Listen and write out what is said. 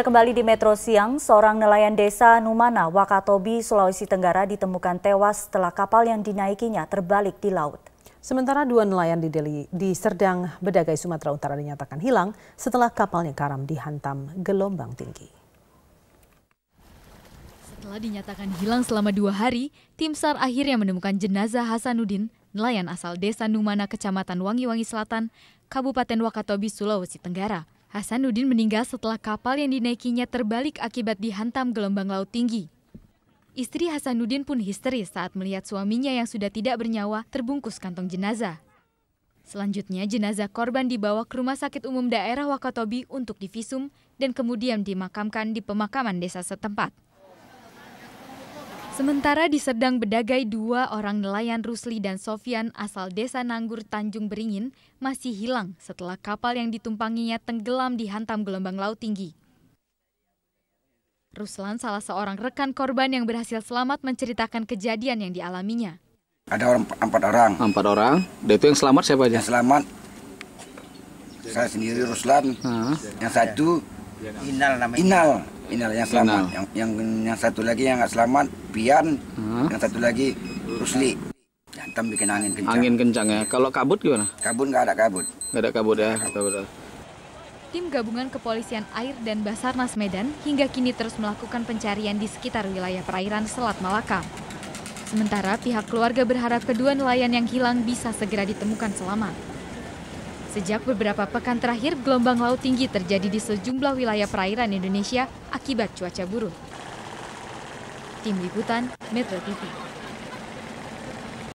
Saudara kembali di Metro Siang, seorang nelayan desa Numana, Wakatobi, Sulawesi Tenggara ditemukan tewas setelah kapal yang dinaikinya terbalik di laut. Sementara dua nelayan di Deli, di Serdang, Bedagai, Sumatera Utara dinyatakan hilang setelah kapalnya karam dihantam gelombang tinggi. Setelah dinyatakan hilang selama dua hari, tim SAR akhirnya menemukan jenazah Hasanuddin, nelayan asal desa Numana, Kecamatan Wangi-Wangi Selatan, Kabupaten Wakatobi, Sulawesi Tenggara. Hasanuddin meninggal setelah kapal yang dinaikinya terbalik akibat dihantam gelombang laut tinggi. Istri Hasanuddin pun histeris saat melihat suaminya yang sudah tidak bernyawa terbungkus kantong jenazah. Selanjutnya jenazah korban dibawa ke Rumah Sakit Umum Daerah Wakatobi untuk divisum dan kemudian dimakamkan di pemakaman desa setempat. Sementara di Serdang Bedagai, dua orang nelayan Rusli dan Sofian asal desa Nanggur Tanjung Beringin masih hilang setelah kapal yang ditumpanginya tenggelam dihantam gelombang laut tinggi. Ruslan salah seorang rekan korban yang berhasil selamat menceritakan kejadian yang dialaminya. Ada orang empat orang. Empat orang. Dia itu yang selamat siapa aja? Yang selamat saya sendiri Ruslan. Hmm. Yang satu Inal namanya. Inal. Inal yang selamat. Inal. Yang, yang yang satu lagi yang nggak selamat Pian. Hmm. Yang satu lagi Rusli. Jantan bikin angin kencang. Angin kencang ya. Kalau kabut gimana? Kabut nggak ada kabut. Nggak ada kabut ya. Kabut. Tim gabungan Kepolisian Air dan Basarnas Medan hingga kini terus melakukan pencarian di sekitar wilayah perairan Selat Malaka. Sementara pihak keluarga berharap kedua nelayan yang hilang bisa segera ditemukan selamat. Sejak beberapa pekan terakhir, gelombang laut tinggi terjadi di sejumlah wilayah perairan Indonesia akibat cuaca buruk. Tim Liputan, Metro TV.